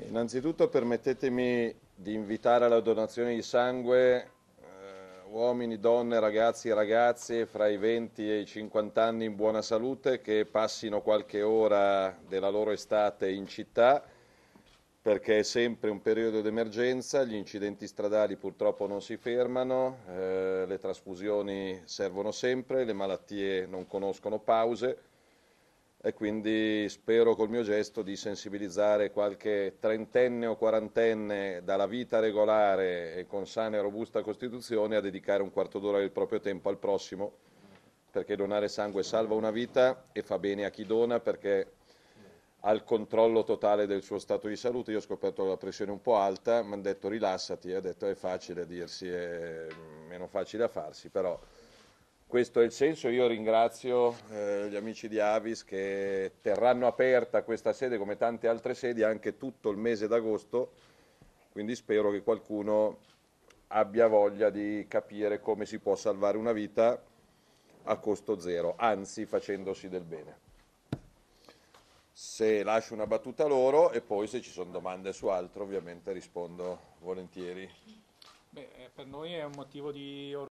Innanzitutto permettetemi di invitare alla donazione di sangue eh, uomini, donne, ragazzi e ragazze fra i 20 e i 50 anni in buona salute che passino qualche ora della loro estate in città perché è sempre un periodo d'emergenza, gli incidenti stradali purtroppo non si fermano, eh, le trasfusioni servono sempre, le malattie non conoscono pause e quindi spero col mio gesto di sensibilizzare qualche trentenne o quarantenne dalla vita regolare e con sana e robusta Costituzione a dedicare un quarto d'ora del proprio tempo al prossimo, perché donare sangue salva una vita e fa bene a chi dona perché ha il controllo totale del suo stato di salute. Io ho scoperto la pressione un po' alta, mi hanno detto rilassati, ho detto è facile a dirsi, è meno facile a farsi, però... Questo è il senso, io ringrazio eh, gli amici di Avis che terranno aperta questa sede come tante altre sedi anche tutto il mese d'agosto, quindi spero che qualcuno abbia voglia di capire come si può salvare una vita a costo zero, anzi facendosi del bene. Se lascio una battuta loro e poi se ci sono domande su altro ovviamente rispondo volentieri. Beh, eh, per noi è un motivo di orgoglio.